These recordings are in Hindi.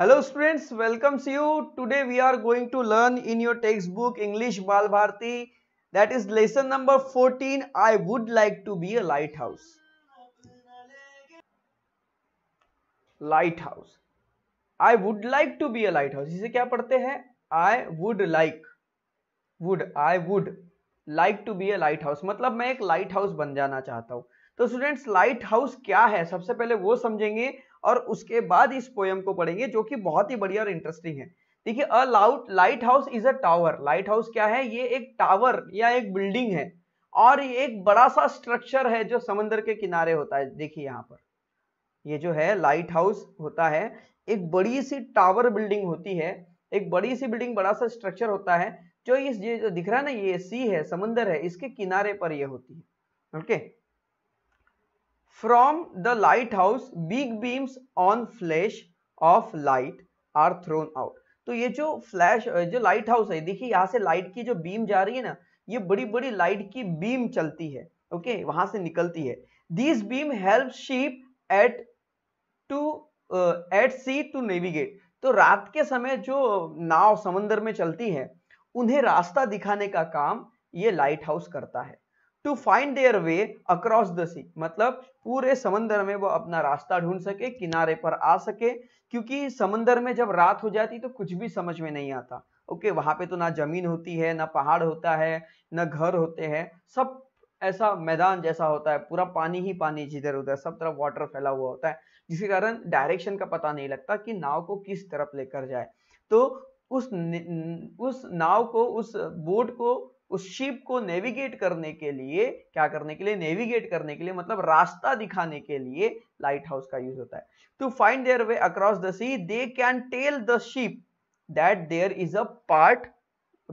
Hello students welcome to you today we are going to learn in your textbook English Bal Bharati that is lesson number 14 I would like to be a lighthouse lighthouse I would like to be a lighthouse इसे क्या पढ़ते हैं I would like would I would like to be a lighthouse मतलब मैं एक लाइट हाउस बन जाना चाहता हूं तो स्टूडेंट्स लाइट हाउस क्या है सबसे पहले वो समझेंगे और उसके बाद इस पोयम को पढ़ेंगे जो कि बहुत ही बढ़िया और इंटरेस्टिंग है देखिए a lout lighthouse is a tower lighthouse क्या है ये एक टावर या एक बिल्डिंग है और ये एक बड़ा सा स्ट्रक्चर है जो समंदर के किनारे होता है देखिए यहाँ पर ये जो है लाइट हाउस होता है एक बड़ी सी टावर बिल्डिंग होती है एक बड़ी सी बिल्डिंग बड़ा सा स्ट्रक्चर होता है जो इस ये जो दिख रहा है ना ये सी है समंदर है इसके किनारे पर ये होती है okay okay? From the lighthouse, big beams on flash of light are thrown out. तो ये जो फ्लैश जो लाइट हाउस है देखिए यहाँ से लाइट की जो बीम जा रही है ना ये बड़ी बड़ी लाइट की बीम चलती है ओके okay? वहां से निकलती है this beam help ship at to at sea to navigate तो रात के समय जो नाव समंदर में चलती है उन्हें रास्ता दिखाने का काम ये लाइट हाउस करता है to find their way across the sea मतलब पूरे समंदर में वो अपना रास्ता ढूंढ सके किनारे पर आ सके क्योंकि समंदर में जब रात हो जाती तो कुछ भी समझ में नहीं आता ओके okay, वहां पे तो ना जमीन होती है ना पहाड़ होता है ना घर होते हैं सब ऐसा मैदान जैसा होता है पूरा पानी ही पानी जिधर उधर सब तरफ वाटर फैला हुआ होता है जिसके कारण डायरेक्शन का पता नहीं लगता कि नाव को किस तरफ लेकर जाए तो उस उस नाव को उस बोट को उस शिप को नेविगेट करने के लिए क्या करने के लिए नेविगेट करने के लिए मतलब रास्ता दिखाने के लिए लाइट हाउस का यूज होता है to find their way across the sea they can tell the ship that there is a part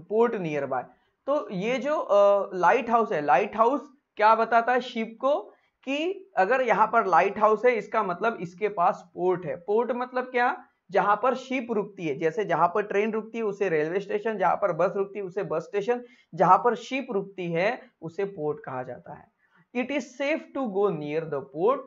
port nearby तो ये जो लाइट uh, हाउस है लाइट हाउस क्या बताता है शिप को कि अगर यहां पर लाइट हाउस है इसका मतलब इसके पास पोर्ट है पोर्ट मतलब क्या जहां पर शिप रुकती है जैसे जहां पर ट्रेन रुकती है उसे रेलवे स्टेशन जहां पर बस रुकती है उसे बस स्टेशन जहां पर शिप रुकती है उसे पोर्ट कहा जाता है it is safe to go near the port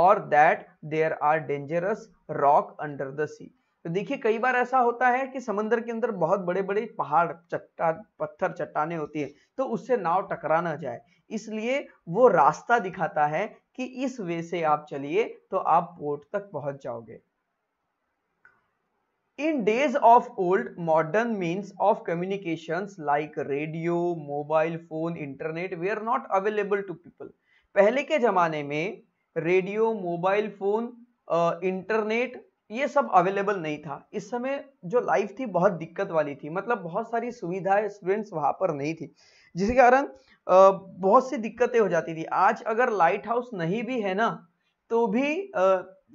और that there are dangerous rock under the sea तो देखिए कई बार ऐसा होता है कि समंदर के अंदर बहुत बड़े बड़े पहाड़ चट्टान पत्थर चट्टाने होती है तो उससे नाव टकरा ना जाए इसलिए वो रास्ता दिखाता है कि इस वे से आप चलिए तो आप पोर्ट तक पहुंच जाओगे days of old modern modern of communication like radio mobile phone internet internet are not available to people पहले के ज़माने में रेडियो मोबाइल फ़ोन इंटरनेट ये सब अवेलेबल नहीं था इस समय जो लाइफ थी बहुत दिक्कत वाली थी मतलब बहुत सारी सुविधाएं स्टूडेंट्स वहां पर नहीं थी जिसके कारण बहुत सी दिक्कतें हो जाती थी आज अगर लाइट हाउस नहीं भी है ना तो भी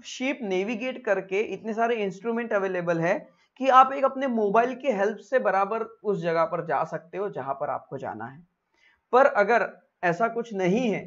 शिप नेविगेट करके इतने सारे इंस्ट्रूमेंट अवेलेबल है कि आप एक अपने मोबाइल की हेल्प से बराबर उस जगह पर जा सकते हो जहां पर आपको जाना है पर अगर ऐसा कुछ नहीं है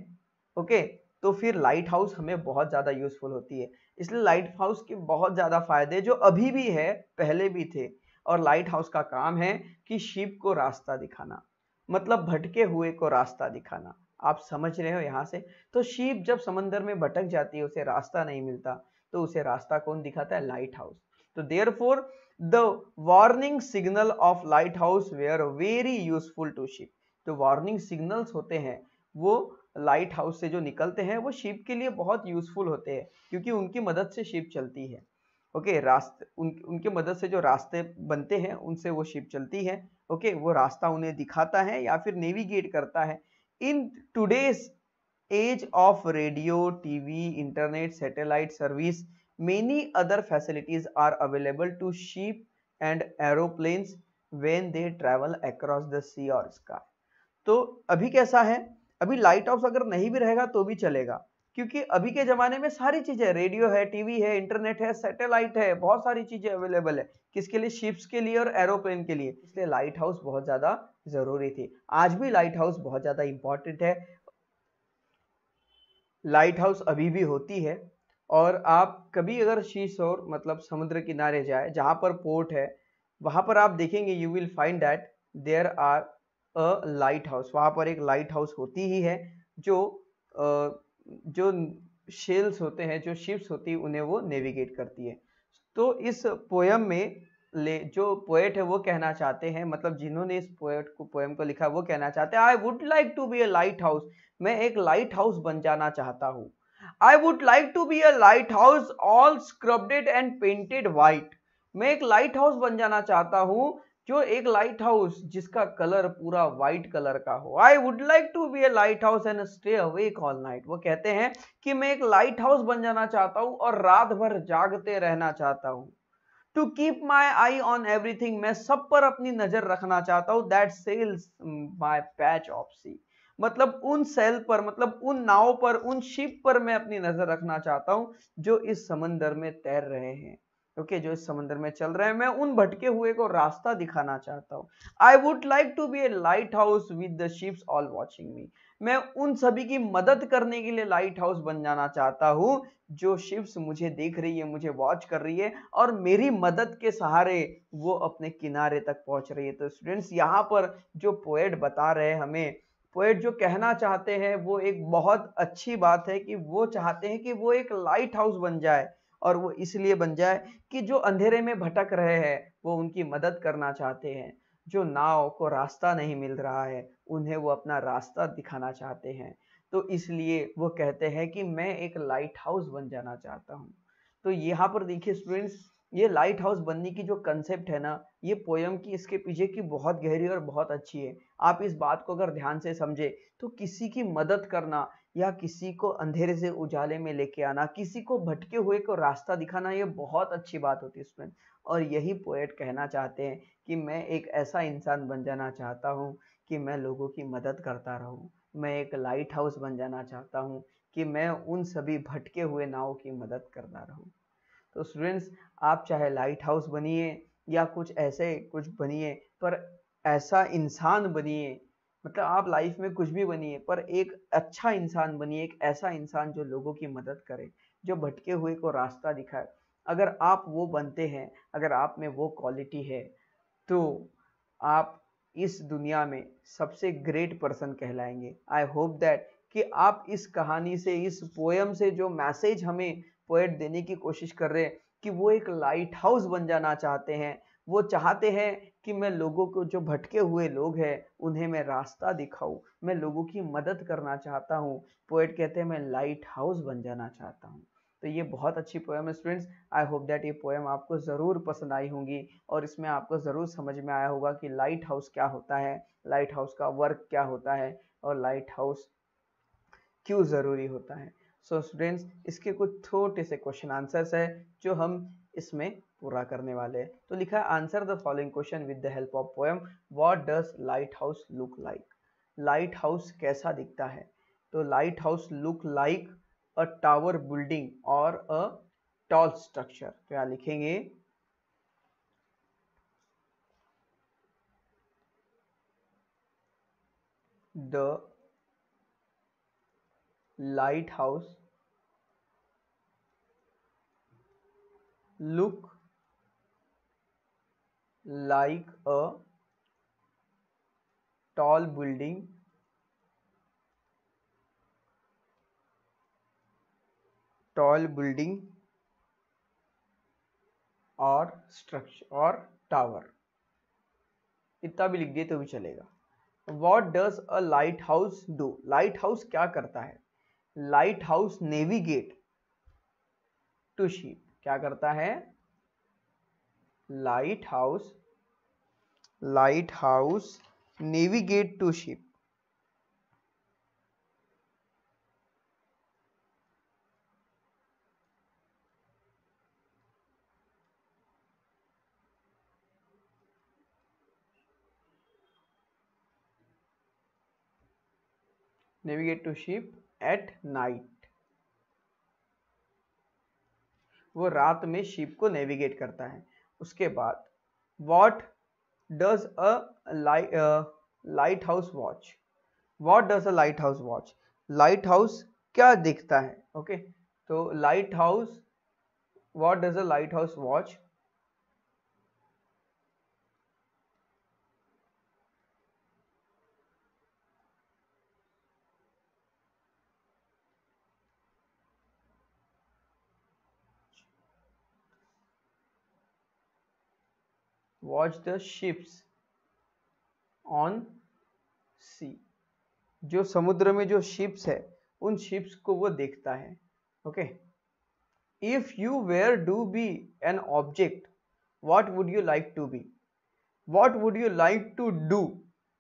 ओके तो फिर लाइट हाउस हमें बहुत ज़्यादा यूजफुल होती है इसलिए लाइट हाउस के बहुत ज़्यादा फायदे जो अभी भी है पहले भी थे और लाइट हाउस का काम है कि शिप को रास्ता दिखाना मतलब भटके हुए को रास्ता दिखाना आप समझ रहे हो यहाँ से तो शीप जब समंदर में भटक जाती है उसे रास्ता नहीं मिलता तो उसे रास्ता कौन दिखाता है लाइट हाउस तो therefore the warning signal of lighthouse were very useful to ship जो वार्निंग सिग्नल्स होते हैं वो लाइट हाउस से जो निकलते हैं वो शिप के लिए बहुत यूजफुल होते हैं क्योंकि उनकी मदद से शिप चलती है ओके okay, रास्ते उन उनके मदद से जो रास्ते बनते हैं उनसे वो शिप चलती है ओके okay, वो रास्ता उन्हें दिखाता है या फिर नेविगेट करता है in today's age of radio TV internet satellite service many other facilities are available to ship and aeroplane when they travel across the sea और स्का तो अभी कैसा है अभी लाइट ऑफ अगर नहीं भी रहेगा तो भी चलेगा क्योंकि अभी के जमाने में सारी चीजें रेडियो है टीवी है इंटरनेट है सैटेलाइट है बहुत सारी चीजें अवेलेबल है किसके लिए शिप्स के लिए और एरोप्लेन के लिए इसलिए लाइट हाउस बहुत ज्यादा ज़रूरी थी आज भी लाइट हाउस बहुत ज़्यादा इंपॉर्टेंट है लाइट हाउस अभी भी होती है और आप कभी अगर शीशोर मतलब समुद्र किनारे जाए जहाँ पर पोर्ट है वहाँ पर आप देखेंगे you will find that there are a lighthouse वहाँ पर एक लाइट हाउस होती ही है जो जो शेल्स होते हैं जो शिप्स होती है उन्हें वो नेविगेट करती है तो इस पोयम में ले जो पोएट है वो कहना चाहते हैं मतलब जिन्होंने इस पोएट को पोएम को लिखा वो कहना चाहते हैं I would like to be a lighthouse मैं एक लाइट हाउस बन जाना चाहता हूँ I would like to be a lighthouse all scrubbed and painted white मैं एक लाइट हाउस बन जाना चाहता हूँ जो एक लाइट हाउस जिसका कलर पूरा व्हाइट कलर का हो I would like to be a lighthouse and stay away all night वो कहते हैं कि मैं एक लाइट हाउस बन जाना चाहता हूँ और रात भर जागते रहना चाहता हूँ to keep my eye on everything मैं सब पर अपनी नजर रखना चाहता हूँ that sails my patch of sea मतलब उन सेल पर मतलब उन नाव पर उन शिप पर मैं अपनी नजर रखना चाहता हूँ जो इस समंदर में तैर रहे हैं ओके okay, जो इस समंदर में चल रहे हैं मैं उन भटके हुए को रास्ता दिखाना चाहता हूँ I would like to be a lighthouse with the ships all watching me मैं उन सभी की मदद करने के लिए लाइट हाउस बन जाना चाहता हूँ जो शिप्स मुझे देख रही है मुझे वॉच कर रही है और मेरी मदद के सहारे वो अपने किनारे तक पहुँच रही है तो स्टूडेंट्स यहाँ पर जो पोएट बता रहे हैं हमें पोएट जो कहना चाहते हैं वो एक बहुत अच्छी बात है कि वो चाहते हैं कि वो एक लाइट हाउस बन जाए और वो इसलिए बन जाए कि जो अंधेरे में भटक रहे हैं वो उनकी मदद करना चाहते हैं जो नाव को रास्ता नहीं मिल रहा है उन्हें वो अपना रास्ता दिखाना चाहते हैं तो इसलिए वो कहते हैं कि मैं एक लाइट हाउस बन जाना चाहता हूँ तो यहाँ पर देखिए स्टूडेंट्स ये लाइट हाउस बनने की जो कंसेप्ट है ना ये पोयम की इसके पीछे की बहुत गहरी और बहुत अच्छी है आप इस बात को अगर ध्यान से समझे तो किसी की मदद करना या किसी को अंधेरे से उजाले में लेके आना किसी को भटके हुए को रास्ता दिखाना ये बहुत अच्छी बात होती है उसमें और यही पोएट कहना चाहते हैं कि मैं एक ऐसा इंसान बन जाना चाहता हूँ कि मैं लोगों की मदद करता रहूँ मैं एक लाइट हाउस बन जाना चाहता हूँ कि मैं उन सभी भटके हुए नावों की मदद करता रहूँ तो स्टूडेंट्स आप चाहे लाइट हाउस बनिए या कुछ ऐसे कुछ बनिए पर ऐसा इंसान बनिए मतलब आप लाइफ में कुछ भी बनिए पर एक अच्छा इंसान बनिए एक ऐसा इंसान जो लोगों की मदद करे जो भटके हुए को रास्ता दिखाए अगर आप वो बनते हैं अगर आप में वो क्वालिटी है तो आप इस दुनिया में सबसे ग्रेट पर्सन कहलाएंगे आई होप दैट कि आप इस कहानी से इस पोएम से जो मैसेज हमें पोएट देने की कोशिश कर रहे हैं कि वो एक लाइट हाउस बन जाना चाहते हैं वो चाहते हैं कि मैं लोगों को जो भटके हुए लोग हैं उन्हें मैं रास्ता दिखाऊं मैं लोगों की मदद करना चाहता हूँ पोएट कहते हैं मैं लाइट हाउस बन जाना चाहता हूँ तो ये बहुत अच्छी पोएम है स्टूडेंट्स आई होप दैट ये पोएम आपको ज़रूर पसंद आई होंगी और इसमें आपको ज़रूर समझ में आया होगा कि लाइट हाउस क्या होता है लाइट हाउस का वर्क क्या होता है और लाइट हाउस क्यों ज़रूरी होता है सो स्टूडेंट्स इसके कुछ छोटे से क्वेश्चन आंसर्स है जो हम इसमें पूरा करने वाले हैं तो लिखा answer the following question with the help of poem what does lighthouse look like lighthouse कैसा दिखता है तो lighthouse look like a tower building और अ टॉल स्ट्रक्चर तो यहाँ लिखेंगे the lighthouse look like a tall building tall building और स्ट्रक्चर और टावर इतना भी लिख दिए तो भी चलेगा what does a lighthouse do lighthouse क्या करता है lighthouse navigate to ship क्या करता है lighthouse lighthouse navigate to ship navigate to ship at night वो रात में शिप को नेविगेट करता है उसके बाद what does a lighthouse watch what does a lighthouse watch lighthouse क्या दिखता है ओके okay? तो lighthouse what does a lighthouse watch watch the ships on sea जो समुद्र में जो शिप्स है उन शिप्स को वो देखता है okay if you were to be an object what would you like to be what would you like to do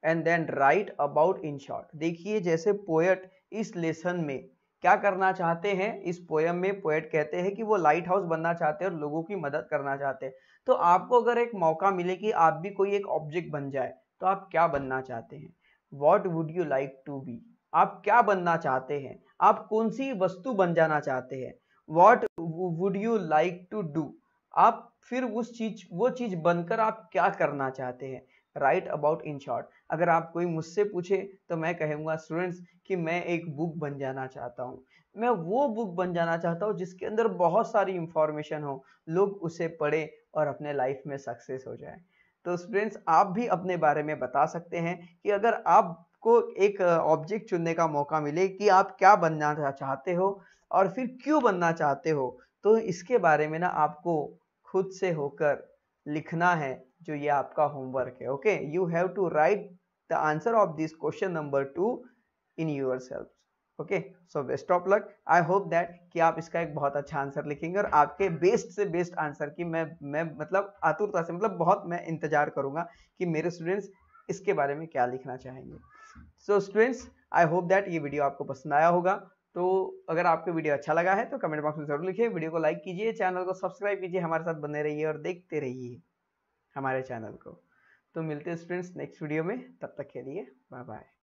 and then write about in short देखिए जैसे पोएट इस लेसन में क्या करना चाहते हैं इस पोयम में पोएट कहते हैं कि वो लाइट हाउस बनना चाहते हैं और लोगों की मदद करना चाहते हैं तो आपको अगर एक मौका मिले कि आप भी कोई एक ऑब्जेक्ट बन जाए तो आप क्या बनना चाहते हैं what would you like to be आप क्या बनना चाहते हैं आप कौन सी वस्तु बन जाना चाहते हैं what would you like to do आप फिर उस चीज वो चीज बनकर आप क्या करना चाहते हैं राइट अबाउट इन शॉर्ट अगर आप कोई मुझसे पूछे तो मैं कहूँगा स्टूडेंट्स कि मैं एक बुक बन जाना चाहता हूँ मैं वो बुक बन जाना चाहता हूँ जिसके अंदर बहुत सारी इंफॉर्मेशन हो लोग उसे पढ़े और अपने लाइफ में सक्सेस हो जाए तो स्टूडेंट्स आप भी अपने बारे में बता सकते हैं कि अगर आपको एक ऑब्जेक्ट चुनने का मौका मिले कि आप क्या बनना चाहते हो और फिर क्यों बनना चाहते हो तो इसके बारे में ना आपको खुद से होकर लिखना है जो ये आपका होमवर्क है okay you have to write the answer of this question number two in yourself okay so best of luck I hope that कि आप इसका एक बहुत अच्छा आंसर लिखेंगे और आपके बेस्ट से बेस्ट आंसर की मैं मैं मतलब आतुरता से मतलब बहुत मैं इंतजार करूंगा कि मेरे स्टूडेंट्स इसके बारे में क्या लिखना चाहेंगे so students I hope that ये वीडियो आपको पसंद आया होगा तो अगर आपको वीडियो अच्छा लगा है तो कमेंट बॉक्स में जरूर लिखिए वीडियो को लाइक कीजिए चैनल को सब्सक्राइब कीजिए हमारे साथ बने रहिए और देखते रहिए हमारे चैनल को तो मिलते हैं स्टूडेंट्स नेक्स्ट वीडियो में तब तक के लिए बाय बाय